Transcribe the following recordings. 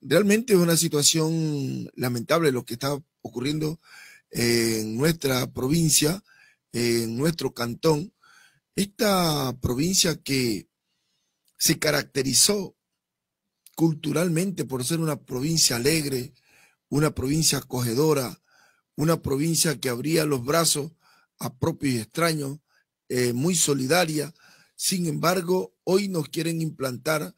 realmente es una situación lamentable lo que está ocurriendo eh, en nuestra provincia, en nuestro cantón. Esta provincia que se caracterizó culturalmente por ser una provincia alegre, una provincia acogedora, una provincia que abría los brazos a propios y extraños, eh, muy solidaria. Sin embargo, hoy nos quieren implantar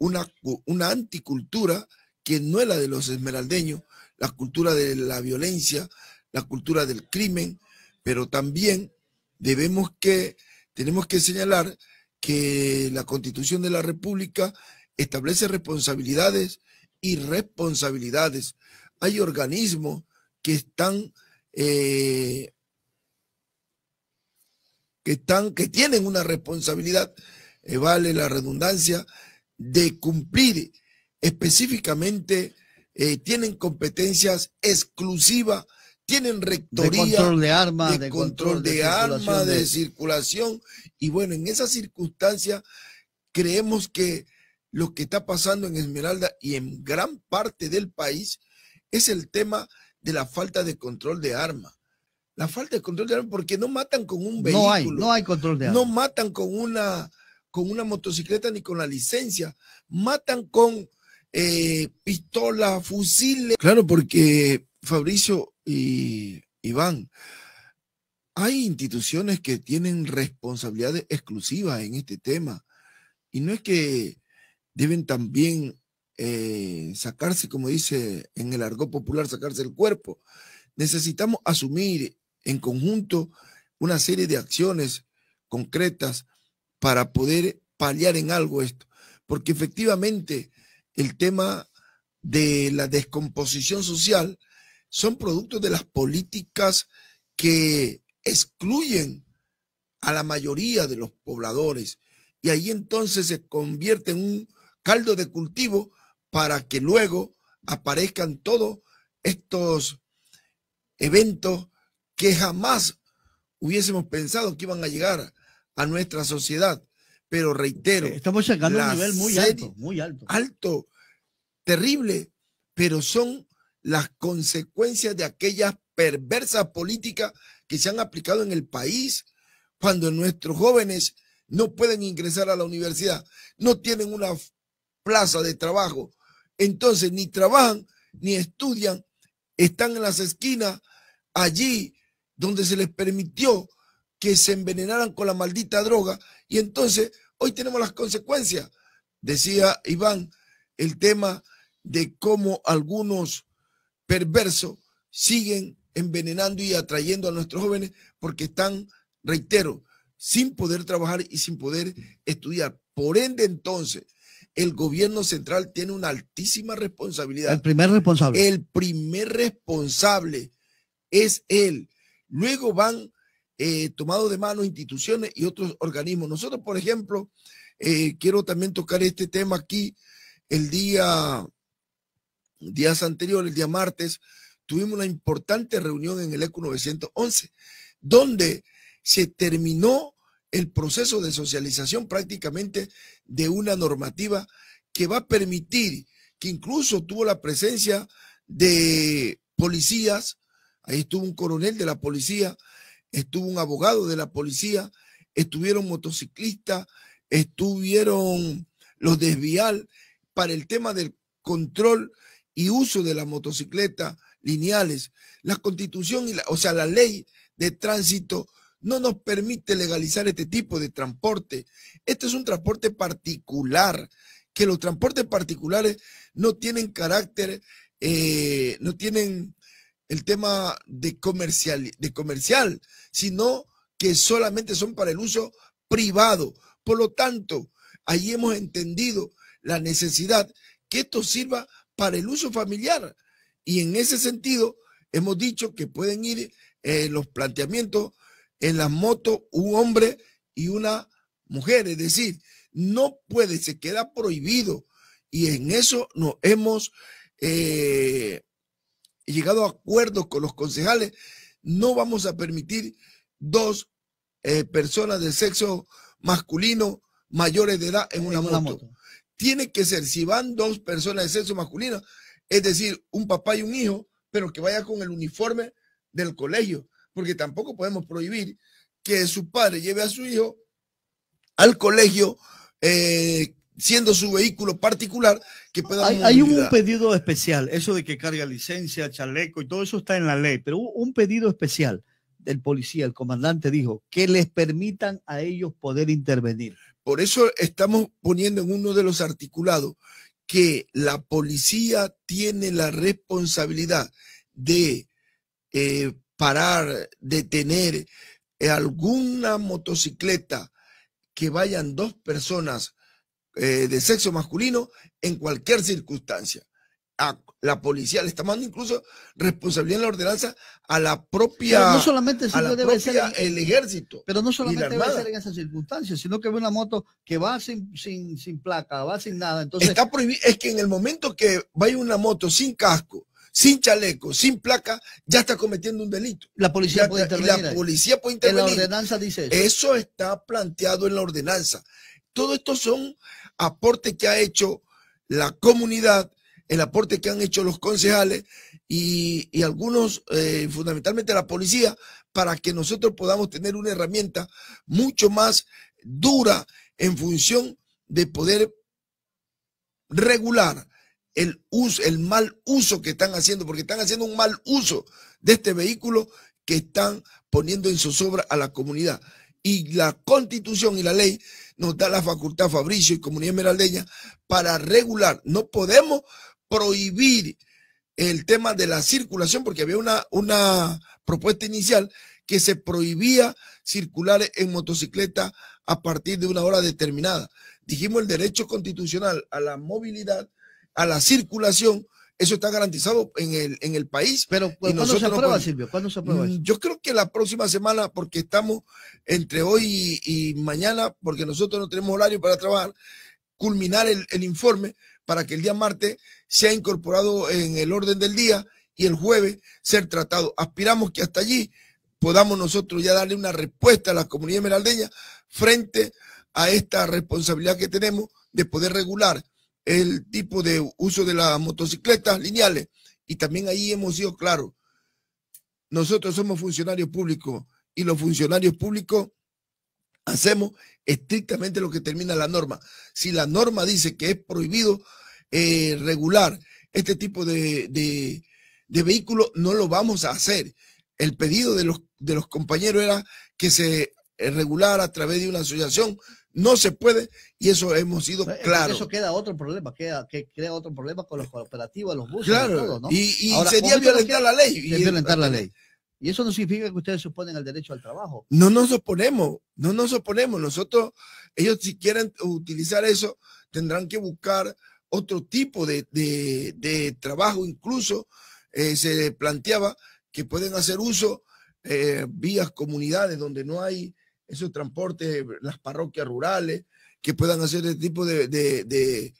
una, una anticultura que no es la de los esmeraldeños, la cultura de la violencia, la cultura del crimen, pero también debemos que, tenemos que señalar que la constitución de la República establece responsabilidades y responsabilidades. Hay organismos que están, eh, que están, que tienen una responsabilidad, eh, vale la redundancia, de cumplir específicamente, eh, tienen competencias exclusivas, tienen rectoría de control de armas, de, control, de, circulación. Y bueno, en esas circunstancia, creemos que lo que está pasando en Esmeralda y en gran parte del país es el tema de la falta de control de armas. La falta de control de armas porque no matan con un vehículo. No hay, no hay control de armas. No matan con una con una motocicleta ni con la licencia, matan con eh, pistolas, fusiles. Claro, porque Fabricio y Iván, hay instituciones que tienen responsabilidades exclusivas en este tema y no es que deben también eh, sacarse, como dice en el argot popular, sacarse el cuerpo. Necesitamos asumir en conjunto una serie de acciones concretas para poder paliar en algo esto. Porque efectivamente el tema de la descomposición social son productos de las políticas que excluyen a la mayoría de los pobladores. Y ahí entonces se convierte en un caldo de cultivo para que luego aparezcan todos estos eventos que jamás hubiésemos pensado que iban a llegar a nuestra sociedad. Pero reitero, eh, estamos llegando a un nivel muy alto, muy alto. Alto, terrible, pero son las consecuencias de aquellas perversas políticas que se han aplicado en el país cuando nuestros jóvenes no pueden ingresar a la universidad, no tienen una plaza de trabajo, entonces ni trabajan ni estudian, están en las esquinas allí donde se les permitió que se envenenaran con la maldita droga y entonces hoy tenemos las consecuencias. Decía Iván el tema de cómo algunos perversos siguen envenenando y atrayendo a nuestros jóvenes porque están, reitero, sin poder trabajar y sin poder estudiar. Por ende, entonces, el gobierno central tiene una altísima responsabilidad. El primer responsable. El primer responsable es él. Luego van eh, tomado de mano instituciones y otros organismos. Nosotros, por ejemplo, eh, quiero también tocar este tema aquí. El día, días anteriores, el día martes, tuvimos una importante reunión en el e ECO 911, donde se terminó el proceso de socialización prácticamente de una normativa que va a permitir que incluso tuvo la presencia de policías, ahí estuvo un coronel de la policía, estuvo un abogado de la policía, estuvieron motociclistas, estuvieron los desvial para el tema del control y uso de la motocicleta lineales. La constitución, y la, o sea, la ley de tránsito no nos permite legalizar este tipo de transporte. Este es un transporte particular, que los transportes particulares no tienen carácter, eh, no tienen el tema de comercial, de comercial, sino que solamente son para el uso privado. Por lo tanto, ahí hemos entendido la necesidad que esto sirva para el uso familiar. Y en ese sentido, hemos dicho que pueden ir eh, los planteamientos en las motos un hombre y una mujer. Es decir, no puede, se queda prohibido. Y en eso nos hemos eh, y llegado a acuerdos con los concejales, no vamos a permitir dos eh, personas de sexo masculino mayores de edad en una, moto. Tiene que ser, si van dos personas de sexo masculino, es decir, un papá y un hijo, pero que vaya con el uniforme del colegio, porque tampoco podemos prohibir que su padre lleve a su hijo al colegio eh, siendo su vehículo particular que Hay, un pedido especial, eso de que carga licencia, chaleco y todo eso está en la ley, pero un pedido especial del policía, el comandante dijo, que les permitan a ellos poder intervenir. Por eso estamos poniendo en uno de los articulados que la policía tiene la responsabilidad de eh, parar, detener eh, alguna motocicleta que vayan dos personas eh, de sexo masculino en cualquier circunstancia. A la policía le está mandando incluso responsabilidad en la ordenanza a la propia. no solamente a la debe propia, ser el ejército. Pero no solamente debe ser en esas circunstancias, sino que ve una moto que va sin, sin, placa, va sin nada. Entonces... Es que en el momento que vaya una moto sin casco, sin chaleco, sin placa, ya está cometiendo un delito. La policía puede intervenir. la policía puede intervenir. la ordenanza dice eso. Eso está planteado en la ordenanza. Todo esto son aportes que ha hecho la comunidad, el aporte que han hecho los concejales y, algunos, eh, fundamentalmente la policía, para que nosotros podamos tener una herramienta mucho más dura en función de poder regular el uso, el mal uso que están haciendo, porque están haciendo un mal uso de este vehículo que están poniendo en zozobra a la comunidad y la constitución y la ley nos da la facultad Fabricio y Comunidad Meraldeña para regular. No podemos prohibir el tema de la circulación porque había una, una propuesta inicial que se prohibía circular en motocicleta a partir de una hora determinada. Dijimos el derecho constitucional a la movilidad, a la circulación, eso está garantizado en el, en el país. Pero ¿cuándo se aprueba, Silvio? ¿Cuándo se aprueba? Mm, yo creo que la próxima semana, porque estamos entre hoy y, mañana, porque nosotros no tenemos horario para trabajar, culminar el, el, informe para que el día martes sea incorporado en el orden del día y el jueves ser tratado. Aspiramos que hasta allí podamos nosotros ya darle una respuesta a la comunidad emeraldeña frente a esta responsabilidad que tenemos de poder regular el tipo de uso de las motocicletas lineales. Y también ahí hemos sido claros. Nosotros somos funcionarios públicos y los funcionarios públicos hacemos estrictamente lo que termina la norma. Si la norma dice que es prohibido eh, regular este tipo de, de, vehículos, no lo vamos a hacer. El pedido de los, de los compañeros era que se eh, regulara a través de una asociación no se puede y eso hemos sido claro. Eso queda otro problema, queda, que crea otro problema con los cooperativos, los buses, y todo, ¿no? Y, sería violentar la ley. Y la ley. Y eso no significa que ustedes suponen oponen al derecho al trabajo. No nos oponemos, no nos oponemos. Nosotros, ellos si quieren utilizar eso, tendrán que buscar otro tipo de, de, trabajo. Incluso eh, se planteaba que pueden hacer uso eh, vías comunidades donde no hay esos transportes, las parroquias rurales, que puedan hacer este tipo de, de,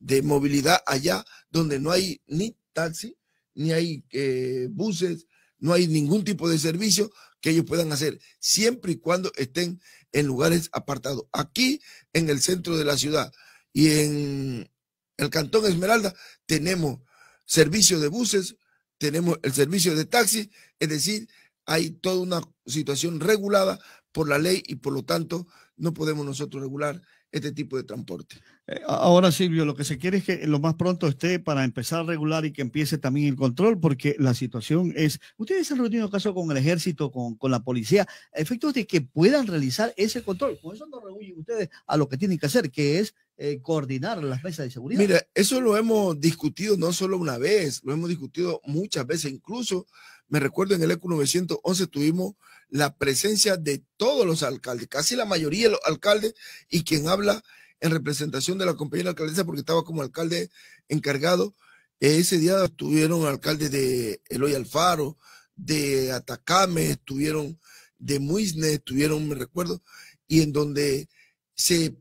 de, movilidad allá donde no hay ni taxi, ni hay eh, buses, no hay ningún tipo de servicio que ellos puedan hacer, siempre y cuando estén en lugares apartados. Aquí, en el centro de la ciudad y en el Cantón Esmeralda, tenemos servicio de buses, tenemos el servicio de taxi, es decir, hay toda una situación regulada por la ley y por lo tanto no podemos nosotros regular este tipo de transporte. Eh, ahora, Silvio, lo que se quiere es que lo más pronto esté para empezar a regular y que empiece también el control, porque la situación es, ustedes han reunido caso con el ejército, con, con la policía, efectos de que puedan realizar ese control. Con eso no reúnen ustedes a lo que tienen que hacer, que es eh, coordinar las mesas de seguridad. Mira, eso lo hemos discutido no solo una vez, lo hemos discutido muchas veces, incluso me recuerdo en el ECU 911 tuvimos la presencia de todos los alcaldes, casi la mayoría de los alcaldes, y quien habla en representación de la de alcaldesa, porque estaba como alcalde encargado. Ese día estuvieron alcaldes de Eloy Alfaro, de Atacame, estuvieron de Muisne, estuvieron, me recuerdo, y en donde se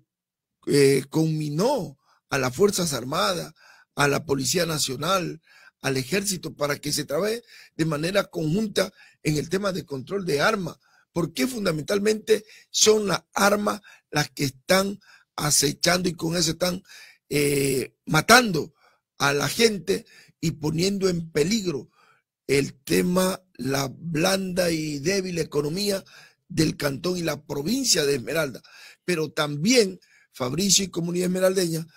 eh, conminó a las Fuerzas Armadas, a la Policía Nacional, al ejército para que se trabaje de manera conjunta en el tema de control de armas, porque fundamentalmente son las armas las que están acechando y con eso están eh, matando a la gente y poniendo en peligro el tema, la blanda y débil economía del cantón y la provincia de Esmeralda, pero también Fabricio y Comunidad Esmeraldeña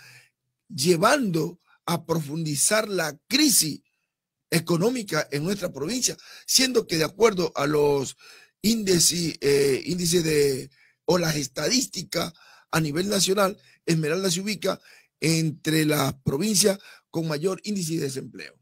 llevando a profundizar la crisis económica en nuestra provincia, siendo que de acuerdo a los eh, índices, de, o las estadísticas a nivel nacional, Esmeralda se ubica entre las provincias con mayor índice de desempleo.